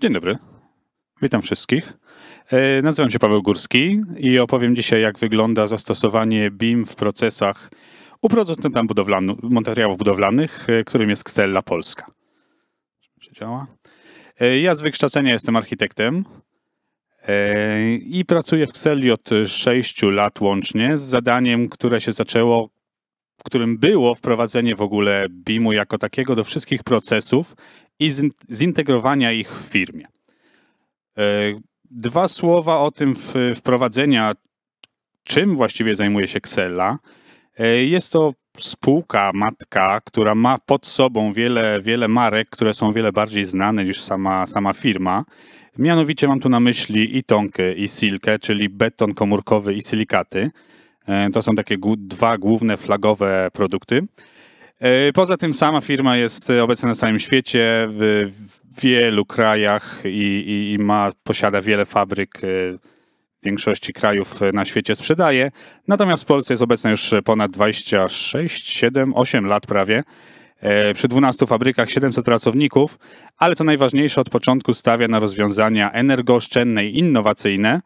Dzień dobry. Witam wszystkich. E, nazywam się Paweł Górski i opowiem dzisiaj, jak wygląda zastosowanie BIM w procesach u producentów budowlanu, materiałów budowlanych, e, którym jest Xtella Polska. Czy działa? E, ja z wykształcenia jestem architektem i pracuję w Xcelli od 6 lat łącznie z zadaniem, które się zaczęło, w którym było wprowadzenie w ogóle BIM-u jako takiego do wszystkich procesów i zintegrowania ich w firmie. E, dwa słowa o tym wprowadzenia, czym właściwie zajmuje się Xella. E, jest to spółka matka, która ma pod sobą wiele, wiele marek, które są wiele bardziej znane niż sama, sama firma. Mianowicie mam tu na myśli i tonkę, i silkę, czyli beton komórkowy i silikaty. E, to są takie dwa główne flagowe produkty. E, poza tym sama firma jest e, obecna na całym świecie, w wielu krajach i, i ma, posiada wiele fabryk e, w większości krajów na świecie sprzedaje. Natomiast w Polsce jest obecna już ponad 26, 7, 8 lat prawie. Przy 12 fabrykach 700 pracowników, ale co najważniejsze, od początku stawia na rozwiązania energooszczędne i innowacyjne.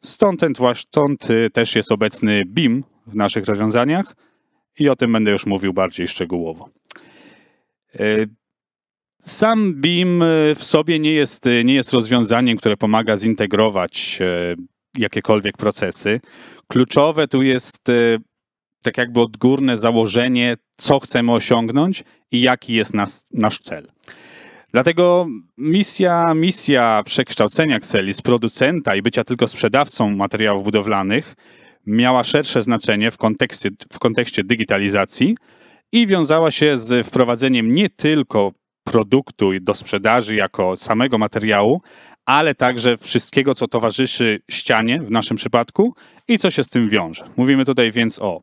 Stąd, ten, stąd też jest obecny BIM w naszych rozwiązaniach i o tym będę już mówił bardziej szczegółowo. E, sam BIM e, w sobie nie jest, e, nie jest rozwiązaniem, które pomaga zintegrować jakiekolwiek procesy. Kluczowe tu jest tak jakby odgórne założenie, co chcemy osiągnąć i jaki jest nas, nasz cel. Dlatego misja, misja przekształcenia Exceli z producenta i bycia tylko sprzedawcą materiałów budowlanych miała szersze znaczenie w kontekście, w kontekście digitalizacji i wiązała się z wprowadzeniem nie tylko produktu do sprzedaży jako samego materiału, ale także wszystkiego, co towarzyszy ścianie w naszym przypadku i co się z tym wiąże. Mówimy tutaj więc o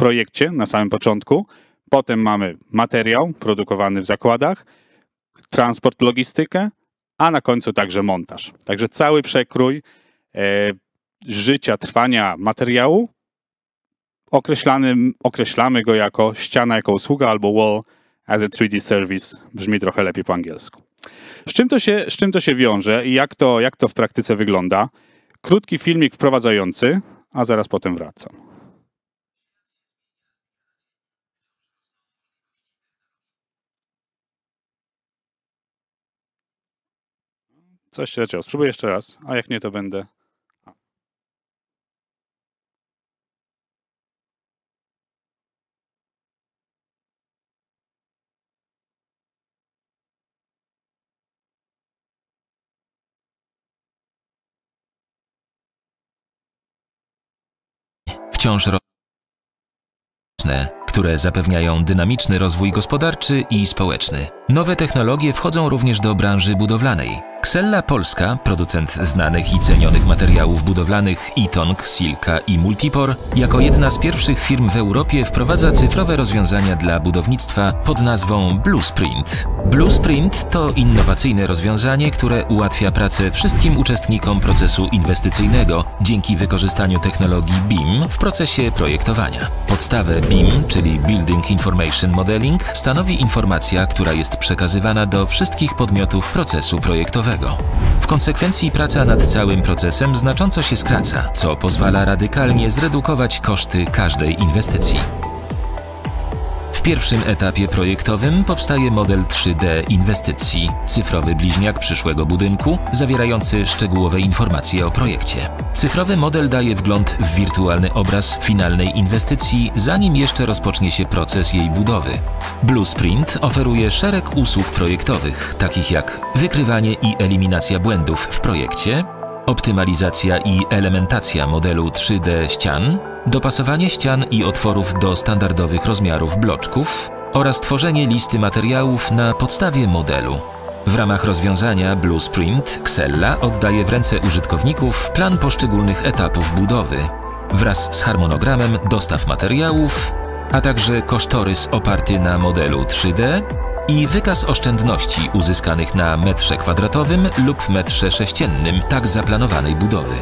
projekcie na samym początku, potem mamy materiał produkowany w zakładach, transport, logistykę, a na końcu także montaż. Także cały przekrój e, życia, trwania materiału, określamy go jako ściana jako usługa albo wall as a 3D service. Brzmi trochę lepiej po angielsku. Z czym to się, z czym to się wiąże i jak to, jak to w praktyce wygląda? Krótki filmik wprowadzający, a zaraz potem wracam. Coś się zaczęło. Spróbuję jeszcze raz, a jak nie, to będę wciąż roczne, które zapewniają dynamiczny rozwój gospodarczy i społeczny. Nowe technologie wchodzą również do branży budowlanej. Xella Polska, producent znanych i cenionych materiałów budowlanych Itong, Silka i Multipor, jako jedna z pierwszych firm w Europie wprowadza cyfrowe rozwiązania dla budownictwa pod nazwą Bluesprint. Bluesprint to innowacyjne rozwiązanie, które ułatwia pracę wszystkim uczestnikom procesu inwestycyjnego dzięki wykorzystaniu technologii BIM w procesie projektowania. Podstawę BIM, czyli Building Information Modeling, stanowi informacja, która jest przekazywana do wszystkich podmiotów procesu projektowania nowego. W konsekwencji praca nad całym procesem znacząco się skraca, co pozwala radykalnie zredukować koszty każdej inwestycji pierwszym etapie projektowym powstaje model 3D inwestycji, cyfrowy bliźniak przyszłego budynku, zawierający szczegółowe informacje o projekcie. Cyfrowy model daje wgląd w wirtualny obraz finalnej inwestycji, zanim jeszcze rozpocznie się proces jej budowy. Bluesprint oferuje szereg usług projektowych, takich jak wykrywanie i eliminacja błędów w projekcie, optymalizacja i elementacja modelu 3D ścian, dopasowanie ścian i otworów do standardowych rozmiarów bloczków oraz tworzenie listy materiałów na podstawie modelu. W ramach rozwiązania Bluesprint Xella oddaje w ręce użytkowników plan poszczególnych etapów budowy wraz z harmonogramem dostaw materiałów, a także kosztorys oparty na modelu 3D i wykaz oszczędności uzyskanych na metrze kwadratowym lub metrze sześciennym tak zaplanowanej budowy.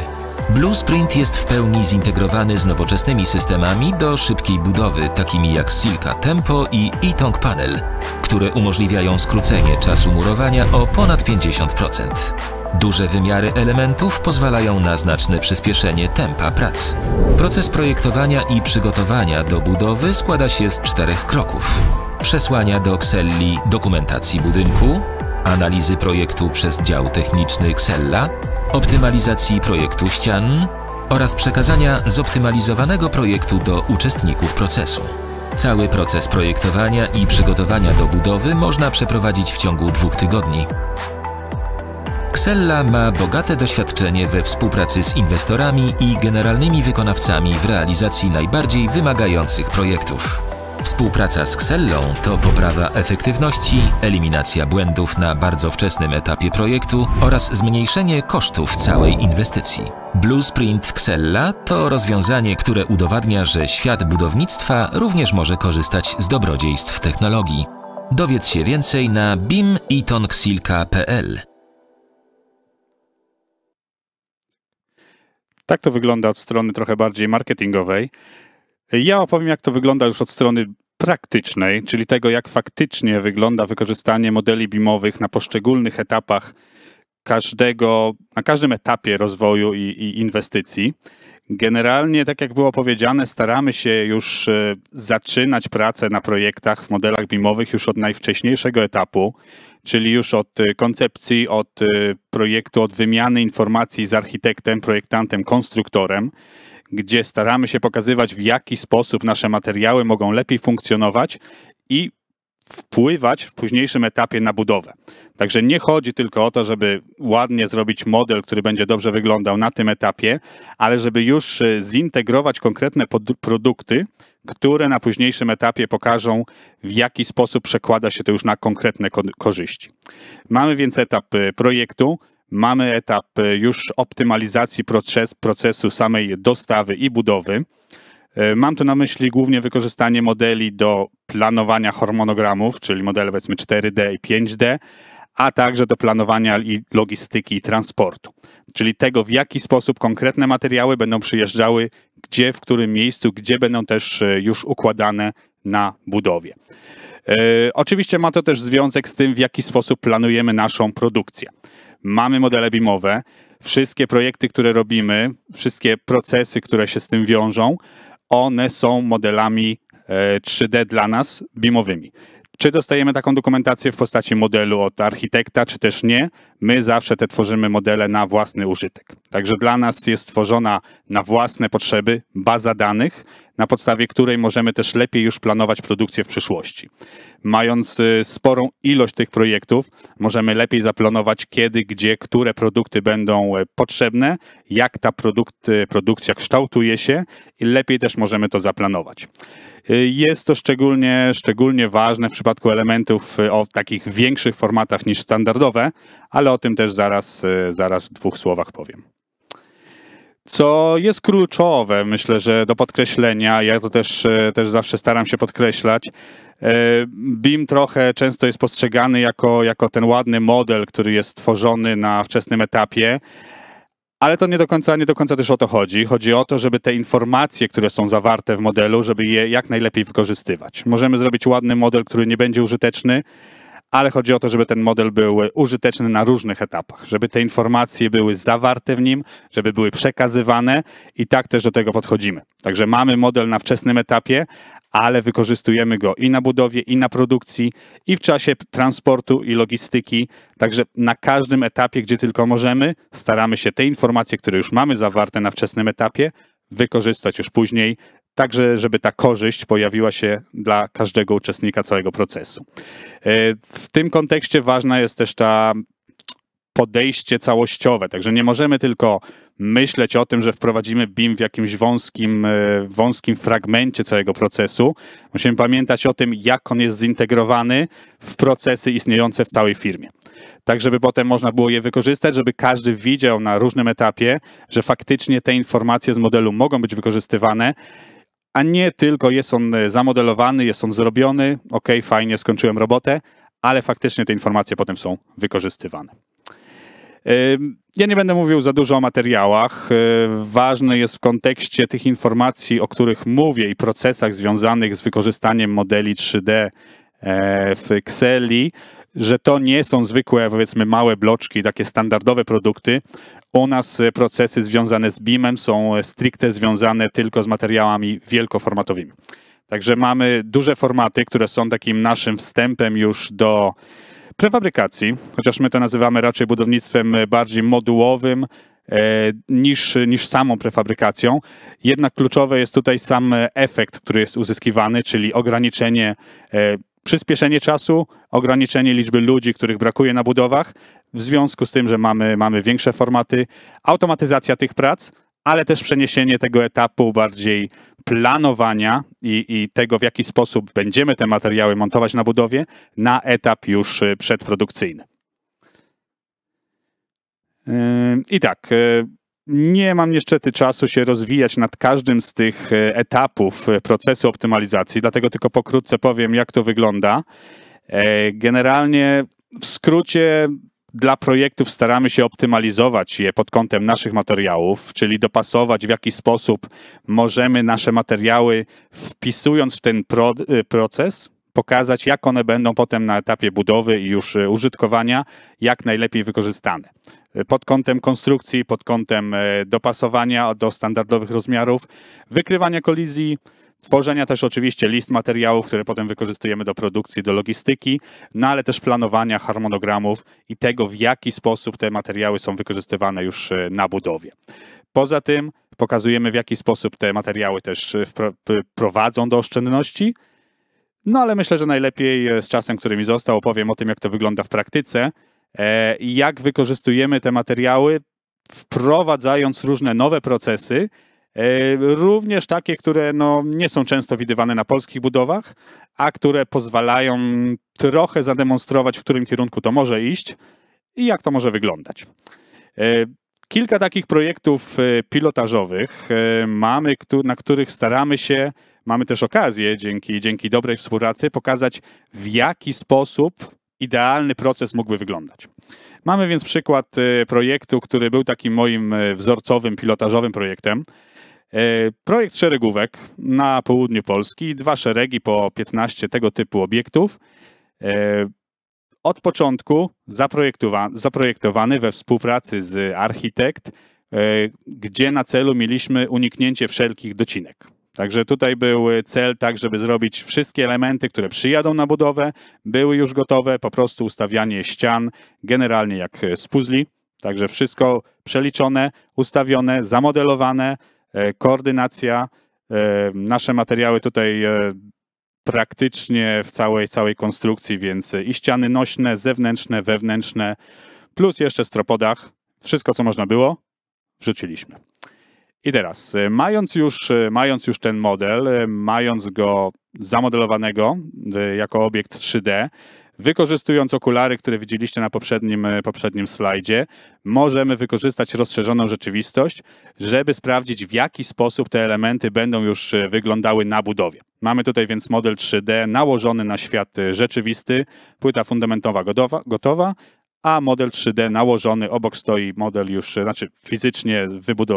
Bluesprint jest w pełni zintegrowany z nowoczesnymi systemami do szybkiej budowy, takimi jak Silka Tempo i Itong Panel, które umożliwiają skrócenie czasu murowania o ponad 50%. Duże wymiary elementów pozwalają na znaczne przyspieszenie tempa prac. Proces projektowania i przygotowania do budowy składa się z czterech kroków przesłania do Xelli dokumentacji budynku, analizy projektu przez dział techniczny Xella, optymalizacji projektu ścian oraz przekazania zoptymalizowanego projektu do uczestników procesu. Cały proces projektowania i przygotowania do budowy można przeprowadzić w ciągu dwóch tygodni. Xella ma bogate doświadczenie we współpracy z inwestorami i generalnymi wykonawcami w realizacji najbardziej wymagających projektów. Współpraca z Xellą to poprawa efektywności, eliminacja błędów na bardzo wczesnym etapie projektu oraz zmniejszenie kosztów całej inwestycji. Blueprint Xella to rozwiązanie, które udowadnia, że świat budownictwa również może korzystać z dobrodziejstw technologii. Dowiedz się więcej na bimitonxilka.pl. Tak to wygląda od strony trochę bardziej marketingowej. Ja opowiem, jak to wygląda już od strony praktycznej, czyli tego, jak faktycznie wygląda wykorzystanie modeli bimowych na poszczególnych etapach każdego, na każdym etapie rozwoju i, i inwestycji. Generalnie, tak jak było powiedziane, staramy się już e, zaczynać pracę na projektach w modelach bimowych już od najwcześniejszego etapu, czyli już od e, koncepcji, od e, projektu, od wymiany informacji z architektem, projektantem, konstruktorem gdzie staramy się pokazywać, w jaki sposób nasze materiały mogą lepiej funkcjonować i wpływać w późniejszym etapie na budowę. Także nie chodzi tylko o to, żeby ładnie zrobić model, który będzie dobrze wyglądał na tym etapie, ale żeby już e, zintegrować konkretne produkty, które na późniejszym etapie pokażą, w jaki sposób przekłada się to już na konkretne korzyści. Mamy więc etap e, projektu, Mamy etap e, już optymalizacji proces, procesu samej dostawy i budowy. E, mam tu na myśli głównie wykorzystanie modeli do planowania hormonogramów, czyli modele powiedzmy 4D i 5D, a także do planowania i logistyki i transportu, czyli tego, w jaki sposób konkretne materiały będą przyjeżdżały, gdzie, w którym miejscu, gdzie będą też e, już układane na budowie. Oczywiście ma to też związek z tym, w jaki sposób planujemy naszą produkcję mamy modele BIMowe, wszystkie projekty, które robimy, wszystkie procesy, które się z tym wiążą, one są modelami 3D e, dla nas BIMowymi. Czy dostajemy taką dokumentację w postaci modelu od architekta, czy też nie, my zawsze te tworzymy modele na własny użytek. Także dla nas jest tworzona na własne potrzeby baza danych, na podstawie której możemy też lepiej już planować produkcję w przyszłości. Mając y, sporą ilość tych projektów, możemy lepiej zaplanować kiedy, gdzie, które produkty będą e, potrzebne, jak ta produkt, y, produkcja kształtuje się i lepiej też możemy to zaplanować. Y, jest to szczególnie, szczególnie ważne w przypadku elementów o takich większych formatach niż standardowe, ale o tym też zaraz, e, zaraz w dwóch słowach powiem. Co jest kluczowe, myślę, że do podkreślenia, ja to też, e, też zawsze staram się podkreślać, e, BIM trochę często jest postrzegany jako, jako ten ładny model, który jest tworzony na wczesnym etapie, ale to nie do końca, nie do końca też o to chodzi. Chodzi o to, żeby te informacje, które są zawarte w modelu, żeby je jak najlepiej wykorzystywać. Możemy zrobić ładny model, który nie będzie użyteczny, ale chodzi o to, żeby ten model był użyteczny na różnych etapach, żeby te informacje były zawarte w nim, żeby były przekazywane i tak też do tego podchodzimy. Także mamy model na wczesnym etapie, ale wykorzystujemy go i na budowie, i na produkcji, i w czasie transportu i logistyki. Także na każdym etapie, gdzie tylko możemy, staramy się te informacje, które już mamy zawarte na wczesnym etapie, wykorzystać już później także żeby ta korzyść pojawiła się dla każdego uczestnika całego procesu. E, w tym kontekście ważna jest też ta podejście całościowe, także nie możemy tylko myśleć o tym, że wprowadzimy BIM w jakimś wąskim, e, wąskim fragmencie całego procesu. Musimy pamiętać o tym, jak on jest zintegrowany w procesy istniejące w całej firmie. Tak, żeby potem można było je wykorzystać, żeby każdy widział na różnym etapie, że faktycznie te informacje z modelu mogą być wykorzystywane a nie tylko jest on e, zamodelowany, jest on zrobiony, ok, fajnie, skończyłem robotę, ale faktycznie te informacje potem są wykorzystywane. Ja nie będę mówił za dużo o materiałach. E, ważne jest w kontekście tych informacji, o których mówię i procesach związanych z wykorzystaniem modeli 3D e, w Exceli, że to nie są zwykłe, powiedzmy, małe bloczki, takie standardowe produkty, u nas e, procesy związane z BIM-em są e, stricte związane tylko z materiałami wielkoformatowymi. Także mamy duże formaty, które są takim naszym wstępem już do prefabrykacji, chociaż my to nazywamy raczej budownictwem e, bardziej modułowym e, niż, niż samą prefabrykacją. Jednak kluczowy jest tutaj sam efekt, który jest uzyskiwany, czyli ograniczenie, e, przyspieszenie czasu, ograniczenie liczby ludzi, których brakuje na budowach, w związku z tym, że mamy, mamy większe formaty, automatyzacja tych prac, ale też przeniesienie tego etapu bardziej planowania i, i, tego, w jaki sposób będziemy te materiały montować na budowie, na etap już y, przedprodukcyjny. I tak, y, nie mam niestety czasu się rozwijać nad każdym z tych y, etapów procesu optymalizacji, dlatego tylko pokrótce powiem, jak to wygląda. E, generalnie w skrócie dla projektów staramy się optymalizować je pod kątem naszych materiałów, czyli dopasować w jaki sposób możemy nasze materiały, wpisując w ten pro, y, proces, pokazać, jak one będą potem na etapie budowy i już y, użytkowania, jak najlepiej wykorzystane. Y, pod kątem konstrukcji, pod kątem dopasowania do standardowych rozmiarów, wykrywania kolizji, Tworzenia też oczywiście list materiałów, które potem wykorzystujemy do produkcji, do logistyki, no ale też planowania harmonogramów i tego, w jaki sposób te materiały są wykorzystywane już e, na budowie. Poza tym pokazujemy, w jaki sposób te materiały też e, prowadzą do oszczędności. No ale myślę, że najlepiej e, z czasem, który mi został, opowiem o tym, jak to wygląda w praktyce i jak wykorzystujemy te materiały, wprowadzając różne nowe procesy, E, również takie, które no, nie są często widywane na polskich budowach, a które pozwalają trochę zademonstrować, w którym kierunku to może iść i jak to może wyglądać. E, kilka takich projektów e, pilotażowych mamy, na których staramy się, mamy też okazję dzięki, dzięki dobrej współpracy pokazać, w jaki sposób idealny proces mógłby wyglądać. Mamy więc przykład projektu, który był takim moim wzorcowym, pilotażowym projektem. E, projekt szeregówek na południu Polski, dwa szeregi po 15 tego typu obiektów. E, od początku zaprojektowany we współpracy z architekt, e, gdzie na celu mieliśmy uniknięcie wszelkich docinek. Także tutaj był cel tak, żeby zrobić wszystkie elementy, które przyjadą na budowę, były już gotowe, po prostu ustawianie ścian generalnie jak z puzli. Także wszystko przeliczone, ustawione, zamodelowane, E, koordynacja. E, nasze materiały tutaj e, praktycznie w całej, całej konstrukcji, więc i ściany nośne, zewnętrzne, wewnętrzne, plus jeszcze stropodach. Wszystko, co można było, wrzuciliśmy. I teraz, mając już, mając już ten model, mając go zamodelowanego jako obiekt 3D, Wykorzystując okulary, które widzieliście na poprzednim, e, poprzednim slajdzie, możemy wykorzystać rozszerzoną rzeczywistość, żeby sprawdzić, w jaki sposób te elementy będą już e, wyglądały na budowie. Mamy tutaj więc model 3D nałożony na świat e, rzeczywisty, płyta fundamentowa gotowa, gotowa a model 3D nałożony, obok stoi model już, znaczy fizycznie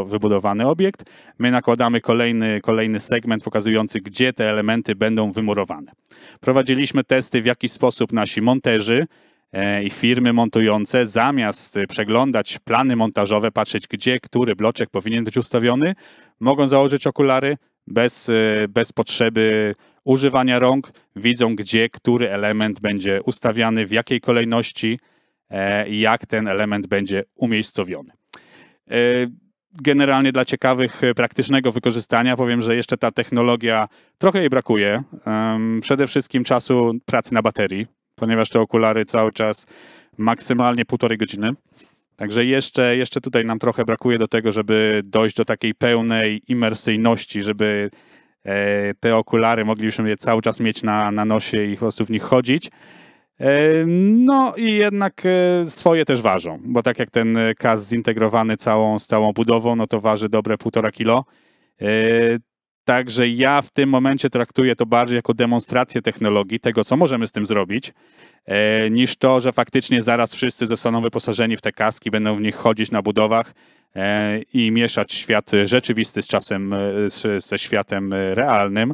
wybudowany obiekt. My nakładamy kolejny, kolejny segment pokazujący, gdzie te elementy będą wymurowane. Prowadziliśmy testy, w jaki sposób nasi monterzy e, i firmy montujące, zamiast przeglądać plany montażowe, patrzeć, gdzie który bloczek powinien być ustawiony, mogą założyć okulary bez, e, bez potrzeby używania rąk, widzą, gdzie który element będzie ustawiany, w jakiej kolejności. E, jak ten element będzie umiejscowiony. E, generalnie dla ciekawych, e, praktycznego wykorzystania powiem, że jeszcze ta technologia trochę jej brakuje. Przede wszystkim czasu pracy na baterii, ponieważ te okulary cały czas maksymalnie półtorej godziny. Także jeszcze, jeszcze tutaj nam trochę brakuje do tego, żeby dojść do takiej pełnej imersyjności, żeby te okulary moglibyśmy je cały czas mieć na, na nosie i po prostu w nich chodzić. E, no i jednak e, swoje też ważą, bo tak jak ten e, kas zintegrowany całą, z całą budową, no to waży dobre półtora kilo. Także ja w tym momencie traktuję to bardziej jako demonstrację technologii, tego co możemy z tym zrobić, niż to, że faktycznie zaraz wszyscy zostaną wyposażeni w te kaski, będą w nich chodzić na budowach i mieszać świat rzeczywisty z czasem, ze światem realnym.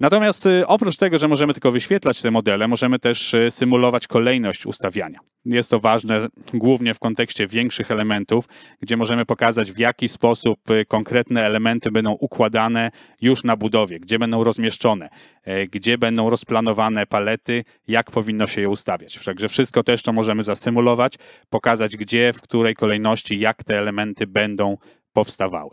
Natomiast y, oprócz tego, że możemy tylko wyświetlać te modele, możemy też y, symulować kolejność ustawiania. Jest to ważne głównie w kontekście większych elementów, gdzie możemy pokazać, w jaki sposób y, konkretne elementy będą układane już na budowie, gdzie będą rozmieszczone, gdzie będą rozplanowane palety, jak powinno się je ustawiać. Także wszystko też to możemy zasymulować, pokazać, gdzie, w której kolejności, jak te elementy będą powstawały.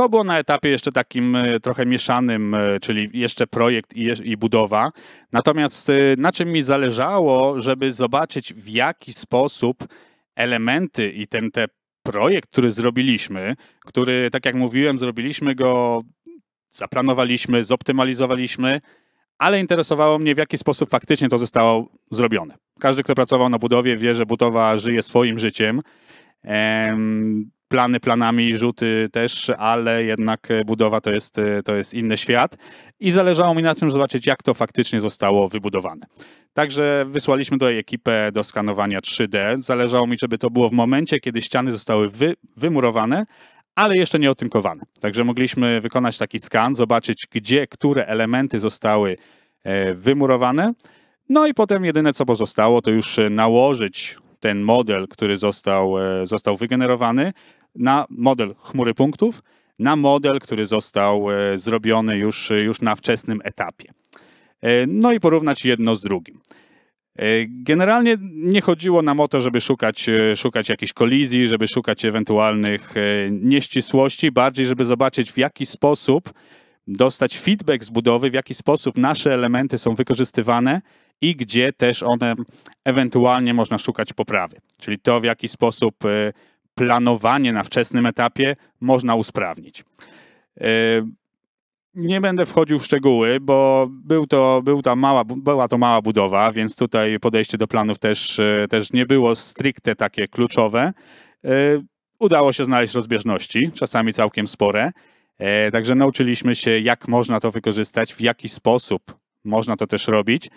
To było na etapie jeszcze takim e, trochę mieszanym, e, czyli jeszcze projekt i, i budowa. Natomiast e, na czym mi zależało, żeby zobaczyć w jaki sposób elementy i ten te projekt, który zrobiliśmy, który tak jak mówiłem, zrobiliśmy go, zaplanowaliśmy, zoptymalizowaliśmy, ale interesowało mnie, w jaki sposób faktycznie to zostało zrobione. Każdy, kto pracował na budowie, wie, że budowa żyje swoim życiem. Ehm, plany planami, rzuty też, ale jednak e, budowa to jest, e, to jest inny świat. I zależało mi na tym zobaczyć, jak to faktycznie zostało wybudowane. Także wysłaliśmy tutaj ekipę do skanowania 3D. Zależało mi, żeby to było w momencie, kiedy ściany zostały wy, wymurowane, ale jeszcze nie otynkowane. Także mogliśmy wykonać taki skan, zobaczyć, gdzie, które elementy zostały e, wymurowane. No i potem jedyne, co pozostało, to już nałożyć ten model, który został, został wygenerowany, na model chmury punktów, na model, który został e, zrobiony już, już na wczesnym etapie. E, no i porównać jedno z drugim. E, generalnie nie chodziło nam o to, żeby szukać, szukać jakichś kolizji, żeby szukać ewentualnych nieścisłości, bardziej żeby zobaczyć w jaki sposób dostać feedback z budowy, w jaki sposób nasze elementy są wykorzystywane i gdzie też one ewentualnie można szukać poprawy. Czyli to, w jaki sposób planowanie na wczesnym etapie można usprawnić. E, nie będę wchodził w szczegóły, bo był to, był ta mała, była to mała budowa, więc tutaj podejście do planów też, e, też nie było stricte takie kluczowe. E, udało się znaleźć rozbieżności, czasami całkiem spore. Także nauczyliśmy się, jak można to wykorzystać, w jaki sposób można to też robić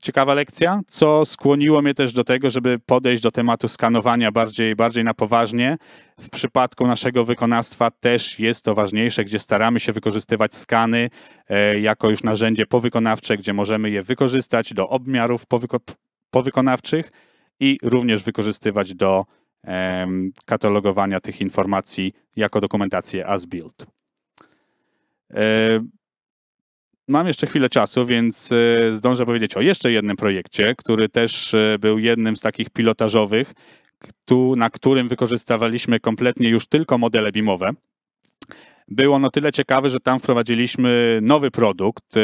ciekawa lekcja, co skłoniło mnie też do tego, żeby podejść do tematu skanowania bardziej, bardziej na poważnie. W przypadku naszego wykonawstwa też jest to ważniejsze, gdzie staramy się wykorzystywać skany e, jako już narzędzie powykonawcze, gdzie możemy je wykorzystać do obmiarów powyko- powykonawczych i również wykorzystywać do katalogowania tych informacji jako dokumentację as-built. E, Mam jeszcze chwilę czasu, więc e, zdążę powiedzieć o jeszcze jednym projekcie, który też e, był jednym z takich pilotażowych, tu, na którym wykorzystywaliśmy kompletnie już tylko modele BIMowe. Było ono tyle ciekawy, że tam wprowadziliśmy nowy produkt, e,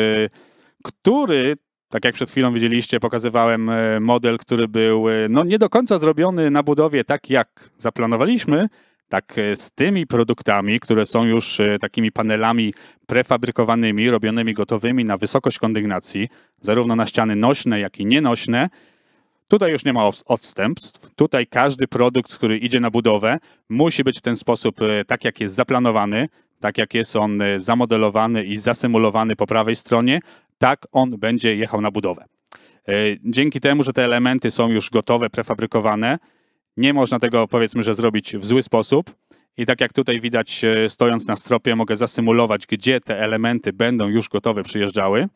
który, tak jak przed chwilą widzieliście, pokazywałem model, który był no, nie do końca zrobiony na budowie tak, jak zaplanowaliśmy, tak e, z tymi produktami, które są już e, takimi panelami prefabrykowanymi, robionymi gotowymi na wysokość kondygnacji, zarówno na ściany nośne, jak i nienośne, Tutaj już nie ma odstępstw. Tutaj każdy produkt, który idzie na budowę, musi być w ten sposób, e, tak jak jest zaplanowany, tak jak jest on zamodelowany i zasymulowany po prawej stronie, tak on będzie jechał na budowę. Dzięki temu, że te elementy są już gotowe, prefabrykowane, nie można tego, powiedzmy, że zrobić w zły sposób. I tak jak tutaj widać, e, stojąc na stropie, mogę zasymulować, gdzie te elementy będą już gotowe przyjeżdżały.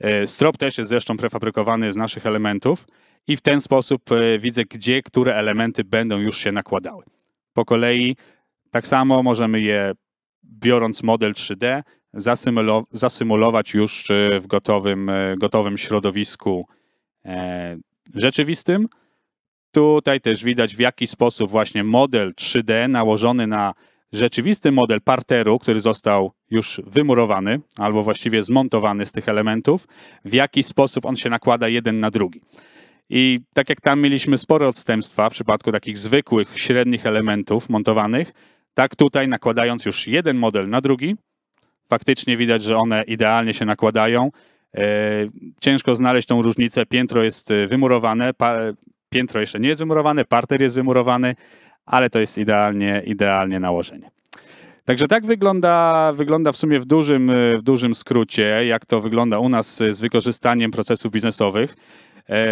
E, strop też jest zresztą prefabrykowany z naszych elementów i w ten sposób e, widzę, gdzie które elementy będą już się nakładały. Po kolei tak samo możemy je, biorąc model 3D, zasymulować już w gotowym, gotowym środowisku rzeczywistym, Tutaj też widać, w jaki sposób właśnie model 3D nałożony na rzeczywisty model parteru, który został już wymurowany, albo właściwie zmontowany z tych elementów, w jaki sposób on się nakłada jeden na drugi. I tak jak tam mieliśmy spore odstępstwa w przypadku takich zwykłych, średnich elementów montowanych, tak tutaj nakładając już jeden model na drugi, faktycznie widać, że one idealnie się nakładają. E, ciężko znaleźć tą różnicę. Piętro jest e, wymurowane, piętro jeszcze nie jest wymurowane, parter jest wymurowany, ale to jest idealnie, idealnie nałożenie. Także tak wygląda, wygląda w sumie w dużym, w dużym skrócie, jak to wygląda u nas z wykorzystaniem procesów biznesowych. E,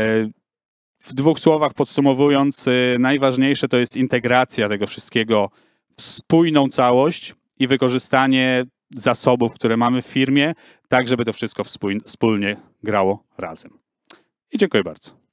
w dwóch słowach podsumowując, e, najważniejsze to jest integracja tego wszystkiego w spójną całość i wykorzystanie zasobów, które mamy w firmie, tak żeby to wszystko wspólnie grało razem. I dziękuję bardzo.